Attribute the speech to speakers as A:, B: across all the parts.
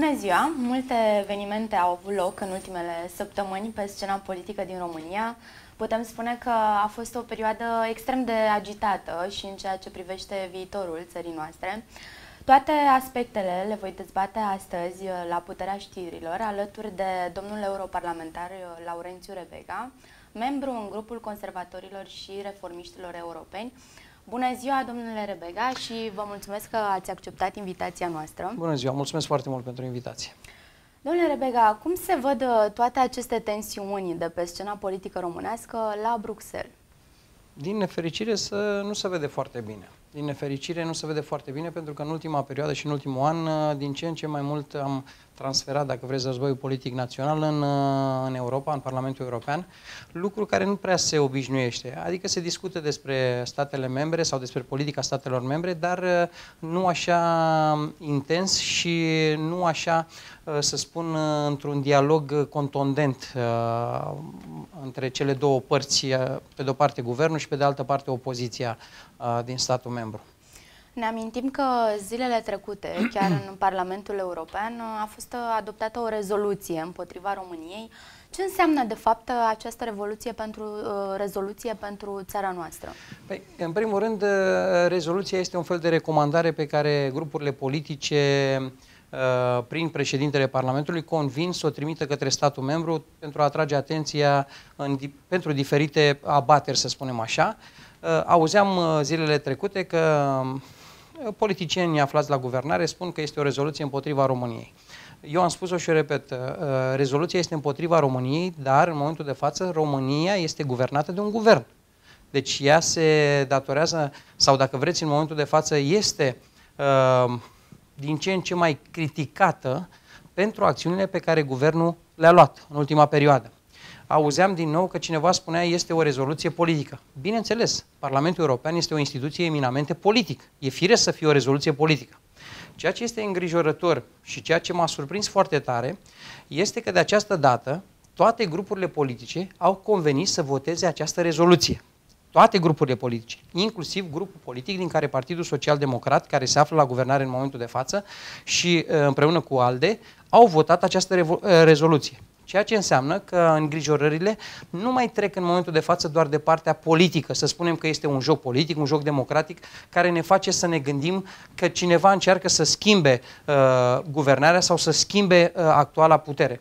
A: Bună ziua! Multe evenimente au avut loc în ultimele săptămâni pe scena politică din România. Putem spune că a fost o perioadă extrem de agitată și în ceea ce privește viitorul țării noastre. Toate aspectele le voi dezbate astăzi la puterea știrilor, alături de domnul europarlamentar Laurențiu Rebega, membru în grupul conservatorilor și reformiștilor europeni, Bună ziua, domnule Rebega, și vă mulțumesc că ați acceptat invitația noastră.
B: Bună ziua, mulțumesc foarte mult pentru invitație.
A: Domnule Rebega, cum se văd uh, toate aceste tensiuni de pe scena politică românească la Bruxelles?
B: Din nefericire să nu se vede foarte bine. Din nefericire nu se vede foarte bine pentru că în ultima perioadă și în ultimul an uh, din ce în ce mai mult am transferat, dacă vreți, războiul politic național în, uh, în Europa, în Parlamentul European, lucru care nu prea se obișnuiește. Adică se discută despre statele membre sau despre politica statelor membre, dar uh, nu așa intens și nu așa, uh, să spun, într-un dialog contondent între cele două părți, pe de o parte guvernul și pe de altă parte opoziția din statul membru.
A: Ne amintim că zilele trecute, chiar în Parlamentul European, a fost adoptată o rezoluție împotriva României. Ce înseamnă, de fapt, această revoluție pentru, uh, rezoluție pentru țara noastră? Păi,
B: în primul rând, uh, rezoluția este un fel de recomandare pe care grupurile politice uh, prin președintele Parlamentului, convins să o trimită către statul membru pentru a atrage atenția în, pentru diferite abateri, să spunem așa. Auzeam zilele trecute că politicienii aflați la guvernare spun că este o rezoluție împotriva României. Eu am spus-o și repet, uh, rezoluția este împotriva României, dar în momentul de față România este guvernată de un guvern. Deci ea se datorează, sau dacă vreți, în momentul de față este uh, din ce în ce mai criticată pentru acțiunile pe care guvernul le-a luat în ultima perioadă auzeam din nou că cineva spunea este o rezoluție politică. Bineînțeles, Parlamentul European este o instituție eminamente politică. E firesc să fie o rezoluție politică. Ceea ce este îngrijorător și ceea ce m-a surprins foarte tare este că de această dată toate grupurile politice au convenit să voteze această rezoluție. Toate grupurile politice, inclusiv grupul politic din care Partidul Social Democrat, care se află la guvernare în momentul de față și uh, împreună cu ALDE, au votat această uh, rezoluție. Ceea ce înseamnă că îngrijorările nu mai trec în momentul de față doar de partea politică. Să spunem că este un joc politic, un joc democratic, care ne face să ne gândim că cineva încearcă să schimbe uh, guvernarea sau să schimbe uh, actuala putere.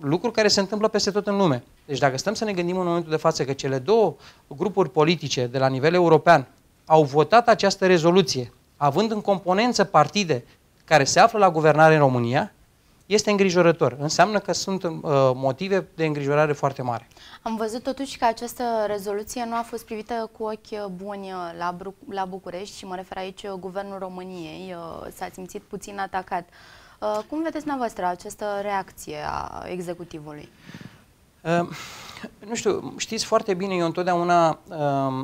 B: Lucru care se întâmplă peste tot în lume. Deci dacă stăm să ne gândim în momentul de față că cele două grupuri politice de la nivel european au votat această rezoluție, având în componență partide care se află la guvernare în România, este îngrijorător. Înseamnă că sunt uh, motive de îngrijorare foarte mare.
A: Am văzut totuși că această rezoluție nu a fost privită cu ochi uh, buni uh, la, la București și mă refer aici uh, Guvernul României uh, s-a simțit puțin atacat. Uh, cum vedeți dumneavoastră această reacție a executivului? Uh,
B: Ehm, nu știu, știți foarte bine, eu întotdeauna uh,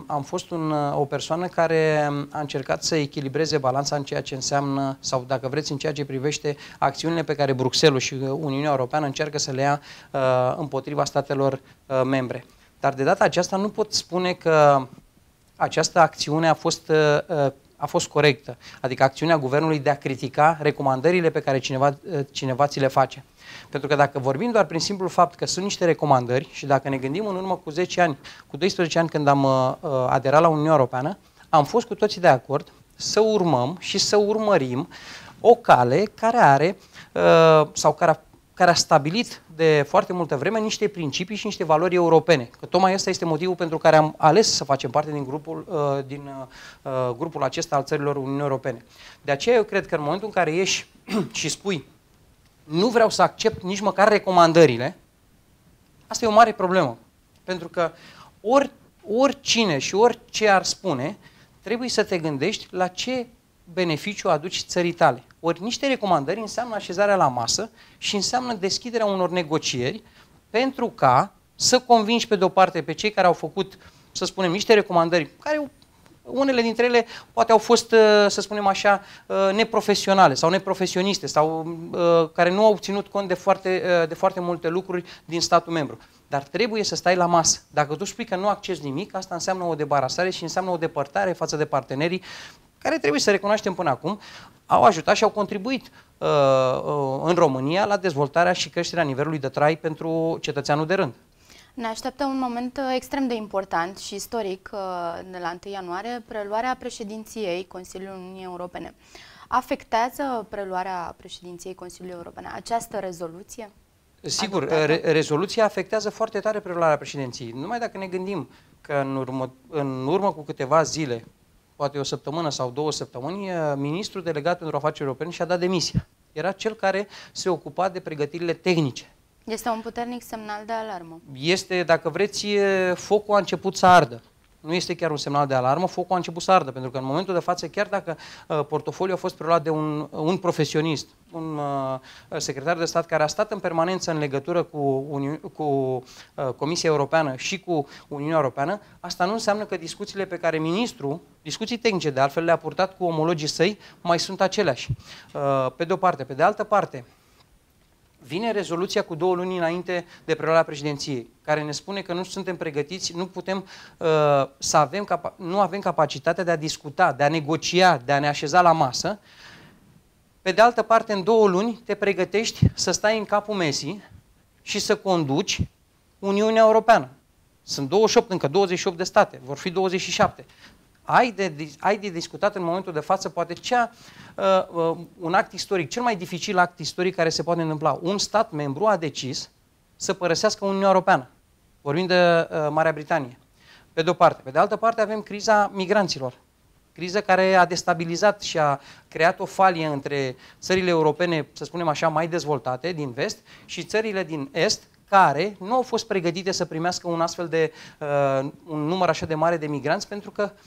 B: am fost un, o persoană care ehm, a încercat să echilibreze balanța în ceea ce înseamnă, sau dacă vreți, în ceea ce privește acțiunile pe care Bruxelles și Uniunea Europeană încearcă să le ia uh, împotriva statelor uh, membre. Dar de data aceasta nu pot spune că această acțiune a fost uh, a fost corectă, adică acțiunea guvernului de a critica recomandările pe care cineva, cineva ți le face. Pentru că dacă vorbim doar prin simplul fapt că sunt niște recomandări și dacă ne gândim în urmă cu 10 ani, cu 12 ani când am uh, uh, aderat la Uniunea Europeană, am fost cu toții de acord să urmăm și să urmărim o cale care are uh, sau care a care a stabilit de foarte multă vreme niște principii și niște valori europene. Că tocmai ăsta este motivul pentru care am ales să facem parte din grupul, uh, din uh, uh, grupul acesta al țărilor Uniunii Europene. De aceea eu cred că în momentul în care ieși și spui nu vreau să accept nici măcar recomandările, asta e o mare problemă. Pentru că ori, oricine și orice ar spune, trebuie să te gândești la ce beneficiu aduci țării tale. Ori niște recomandări înseamnă așezarea la masă și înseamnă deschiderea unor negocieri pentru ca să convingi pe de-o parte pe cei care au făcut, să spunem, niște recomandări, care unele dintre ele poate au fost, uh, să spunem așa, uh, neprofesionale sau neprofesioniste sau uh, care nu au ținut cont de foarte, de foarte multe lucruri din statul membru. Dar trebuie să stai la masă. Dacă tu spui că nu accesi nimic, asta înseamnă o debarasare și înseamnă o depărtare față de partenerii care trebuie să recunoaștem până acum, au ajutat și au contribuit uh, uh, în România la dezvoltarea și creșterea nivelului de trai pentru cetățeanul de rând.
A: Ne așteaptă un moment uh, extrem de important și istoric uh, de la 1 ianuarie, preluarea președinției Consiliului Uniunii Europene. Afectează preluarea președinției Consiliului Europene această rezoluție?
B: Sigur, re rezoluția afectează foarte tare preluarea președinției. Numai dacă ne gândim că în urmă, în urmă cu câteva zile, poate o săptămână sau două săptămâni, eh, ministrul delegat pentru afaceri europene și-a dat demisia. Era cel care se ocupa de pregătirile tehnice.
A: Este un puternic semnal de alarmă.
B: Este, dacă vreți, eh, focul a început să ardă nu este chiar un semnal de alarmă, focul a început să ardă, pentru că în momentul de față, chiar dacă uh, portofoliul a fost preluat de un, un profesionist, un uh, secretar de stat care a stat în permanență în legătură cu, Uni- cu uh, Comisia Europeană și cu Uniunea Europeană, asta nu înseamnă că discuțiile pe care ministrul, discuții tehnice de altfel, le-a purtat cu omologii săi, mai sunt aceleași. Uh, pe de o parte. Pe de altă parte, vine rezoluția cu două luni înainte de preluarea președinției, care ne spune că nu suntem pregătiți, nu putem uh, să avem, nu avem capacitatea de a discuta, de a negocia, de a ne așeza la masă. Pe de altă parte, în două luni te pregătești să stai în capul mesii și să conduci Uniunea Europeană. Sunt 28, încă 28 de state, vor fi 27 ai de, ai de discutat în momentul de față poate cea, uh, uh, un act istoric, cel mai dificil act istoric care se poate întâmpla. Un stat membru a decis să părăsească Uniunea Europeană. Vorbim de uh, Marea Britanie. Pe de o parte. Pe de altă parte avem criza migranților. Criză care a destabilizat și a creat o falie între țările europene, să spunem așa, mai dezvoltate din vest și țările din est, care nu au fost pregătite să primească un astfel de uh, un număr așa de mare de migranți, pentru că uh,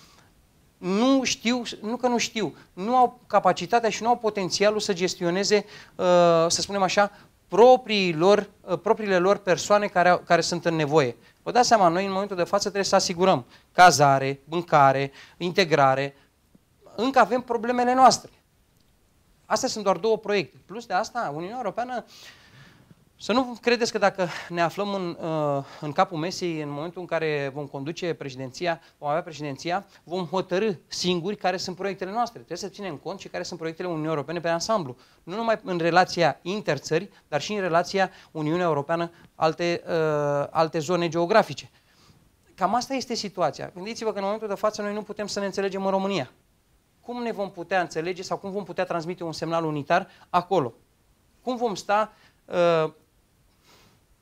B: nu știu, nu că nu știu, nu au capacitatea și nu au potențialul să gestioneze, uh, să spunem așa, propriilor, uh, propriile lor persoane care, care sunt în nevoie. Vă dați seama, noi în momentul de față trebuie să asigurăm cazare, mâncare, integrare. Încă avem problemele noastre. Astea sunt doar două proiecte. Plus de asta, Uniunea Europeană uh, să nu credeți că dacă ne aflăm în, uh, în capul mesei, în momentul în care vom conduce președinția, vom avea președinția, vom hotărâ singuri care sunt proiectele noastre. Trebuie să ținem cont și care sunt proiectele Uniunii Europene pe ansamblu. Nu numai în relația interțări, dar și în relația Uniunea Europeană, alte, uh, alte zone geografice. Cam asta este situația. Gândiți-vă că în momentul de față noi nu putem să ne înțelegem în România. Cum ne vom putea înțelege sau cum vom putea transmite un semnal unitar acolo? Cum vom sta uh,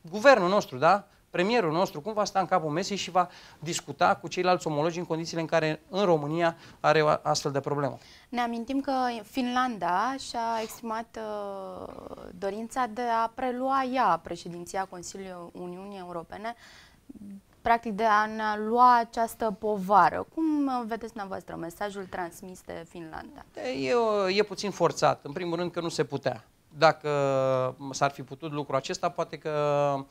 B: guvernul nostru, da? Premierul nostru, cum va sta în capul mesei și va discuta cu ceilalți omologi în condițiile în care în România are o astfel de problemă.
A: Ne amintim că Finlanda și-a exprimat uh, dorința de a prelua ea președinția Consiliului Uniunii Europene practic de a ne lua această povară. Cum uh, vedeți dumneavoastră mesajul transmis de Finlanda?
B: E, e puțin forțat. În primul rând că nu se putea dacă s-ar fi putut lucrul acesta, poate că uh,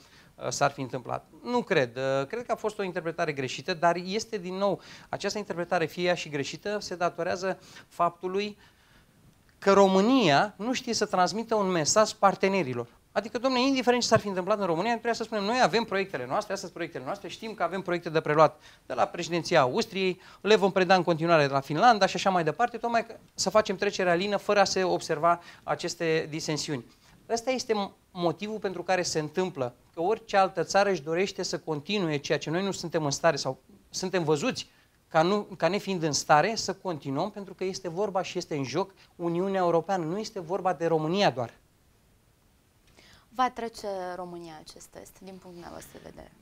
B: s-ar fi întâmplat. Nu cred. Uh, cred că a fost o interpretare greșită, dar este din nou, această interpretare, fie ea și greșită, se datorează faptului că România nu știe să transmită un mesaj partenerilor. Adică, domnule, indiferent ce s-ar fi întâmplat în România, trebuie să spunem, noi avem proiectele noastre, astea sunt proiectele noastre, știm că avem proiecte de preluat de la președinția Austriei, le vom preda în continuare de la Finlanda și așa mai departe, tocmai să facem trecerea lină fără a se observa aceste disensiuni. Ăsta este motivul pentru care se întâmplă că orice altă țară își dorește să continue ceea ce noi nu suntem în stare sau suntem văzuți ca, nu, ca nefiind în stare să continuăm pentru că este vorba și este în joc Uniunea Europeană. Nu este vorba de România doar
A: va trece România acest test, din punctul meu de vedere?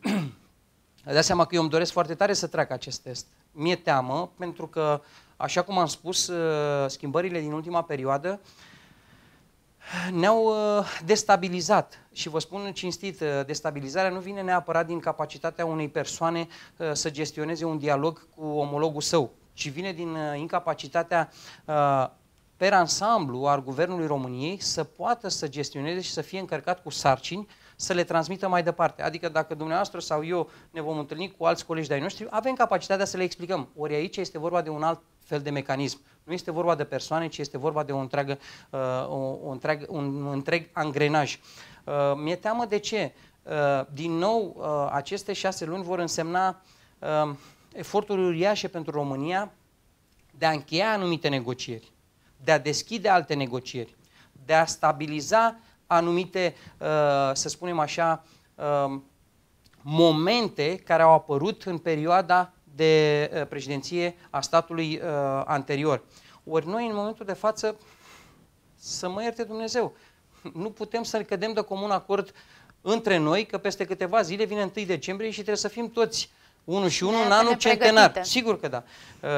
B: Dați seama că eu îmi doresc foarte tare să treacă acest test. Mi-e teamă pentru că, așa cum am spus, uh, schimbările din ultima perioadă ne-au uh, destabilizat și vă spun cinstit, uh, destabilizarea nu vine neapărat din capacitatea unei persoane să gestioneze un dialog cu omologul său, ci vine din incapacitatea per ansamblu al Guvernului României să poată să gestioneze și să fie încărcat cu sarcini să le transmită mai departe. Adică dacă dumneavoastră sau eu ne vom întâlni cu alți colegi de-ai noștri, avem capacitatea să le explicăm. Ori aici este vorba de un alt fel de mecanism. Nu este vorba de persoane, ci este vorba de o întreagă, uh, o, o un întreg angrenaj. Uh, mi-e teamă de ce. Uh, din nou, uh, aceste șase luni vor însemna uh, eforturi uriașe pentru România de a încheia anumite negocieri de a deschide alte negocieri, de a stabiliza anumite, uh, să spunem așa, um, momente care au apărut în perioada de uh, președinție a statului uh, anterior. Ori noi, în momentul de față, să mă ierte Dumnezeu, nu putem să cădem de comun acord între noi că peste câteva zile vine 1 decembrie și trebuie să fim toți 1 și 1 în anul centenar. Sigur că da.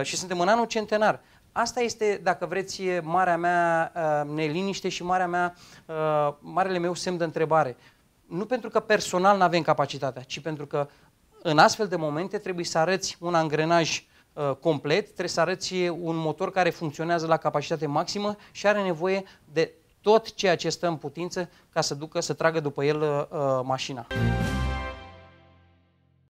B: Și suntem în anul centenar. Asta este, dacă vreți, marea mea uh, neliniște și marea mea, uh, marele meu semn de întrebare. Nu pentru că personal nu avem capacitatea, ci pentru că în astfel de momente trebuie să arăți un angrenaj uh, complet, trebuie să arăți un motor care funcționează la capacitate maximă și are nevoie de tot ceea ce stă în putință ca să ducă, să tragă după el uh, mașina.